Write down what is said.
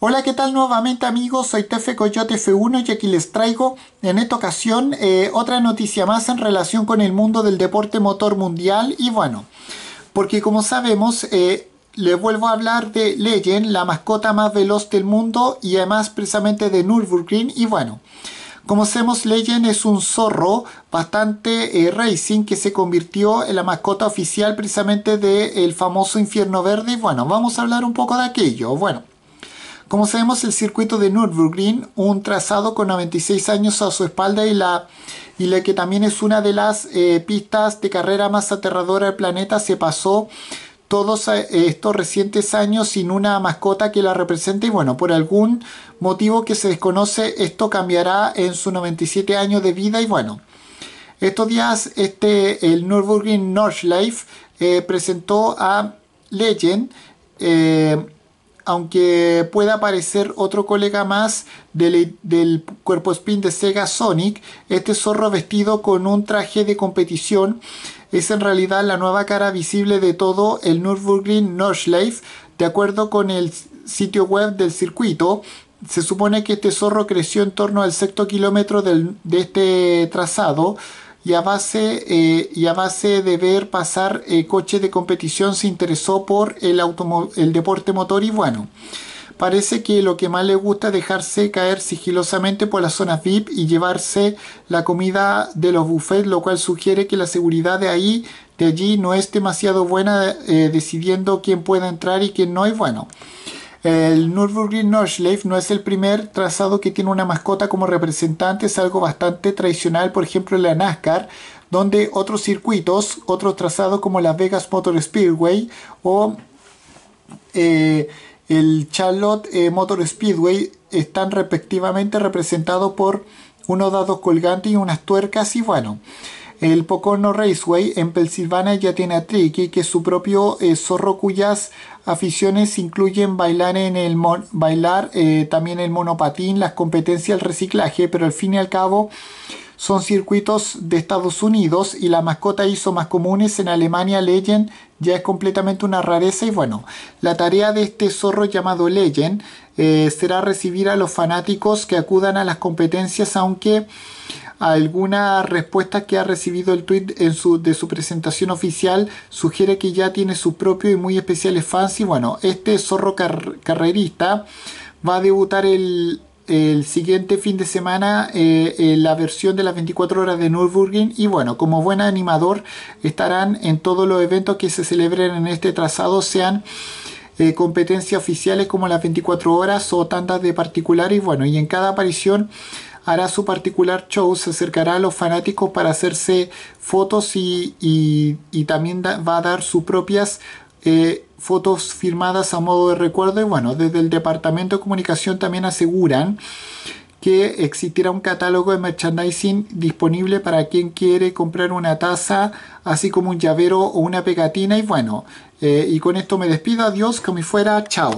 Hola, ¿qué tal nuevamente amigos? Soy Tefe Coyote F1 y aquí les traigo en esta ocasión eh, otra noticia más en relación con el mundo del deporte motor mundial y bueno, porque como sabemos eh, les vuelvo a hablar de Legend, la mascota más veloz del mundo y además precisamente de Nürburgring y bueno... Como sabemos, Legend es un zorro bastante eh, racing que se convirtió en la mascota oficial precisamente del famoso Infierno Verde. Y bueno, vamos a hablar un poco de aquello. Bueno, como sabemos, el circuito de Nürburgring, un trazado con 96 años a su espalda y la, y la que también es una de las eh, pistas de carrera más aterradora del planeta, se pasó todos eh, estos recientes años sin una mascota que la represente y bueno, por algún motivo que se desconoce, esto cambiará en su 97 años de vida y bueno. Estos días este, el Nürburgring Nordschleife eh, presentó a Legend aunque pueda aparecer otro colega más del, cuerpo spin de Sega Sonic, este zorro vestido con un traje de competición es en realidad la nueva cara visible de todo el Nürburgring Nordschleife, de acuerdo con el sitio web del circuito. Se supone que este zorro creció en torno al sexto kilómetro de este trazado, y a base, eh, y a base de ver pasar eh, coches de competición se interesó por el, el deporte motor y bueno. Parece que lo que más le gusta es dejarse caer sigilosamente por las zonas VIP y llevarse la comida de los buffets, lo cual sugiere que la seguridad de ahí, de allí, no es demasiado buena, eh, decidiendo quién puede entrar y quién no. Y bueno, el Nürburgring Nordschleife no es el primer trazado que tiene una mascota como representante, es algo bastante tradicional, por ejemplo, en la NASCAR, donde otros circuitos, otros trazados como Las Vegas Motor Speedway o eh, el Charlotte eh, Motor Speedway están respectivamente representados por unos dados colgantes y unas tuercas y bueno. El Pocono Raceway en Pensilvania ya tiene a Tricky, que es su propio eh, zorro cuyas aficiones incluyen bailar en el mon bailar, eh, también el monopatín, las competencias, el reciclaje, pero al fin y al cabo son circuitos de Estados Unidos y la mascota hizo más comunes en Alemania Legend ya es completamente una rareza y bueno, la tarea de este zorro llamado Legend eh, será recibir a los fanáticos que acudan a las competencias, aunque alguna respuesta que ha recibido el tweet en su, de su presentación oficial sugiere que ya tiene su propio y muy especial fans. Y bueno, este zorro carrerista va a debutar el, siguiente fin de semana eh, En la versión de las 24 horas de Nürburgring y bueno, como buen animador estarán en todos los eventos que se celebren en este trazado, sean eh, competencias oficiales como las 24 horas o tantas de particulares. Bueno, y en cada aparición hará su particular show, se acercará a los fanáticos para hacerse fotos y, y, también va a dar sus propias eh, fotos firmadas a modo de recuerdo. Y bueno, desde el Departamento de Comunicación también aseguran que existirá un catálogo de merchandising disponible para quien quiere comprar una taza, así como un llavero o una pegatina. Y bueno, eh, y con esto me despido. Adiós, como fuera. Chao.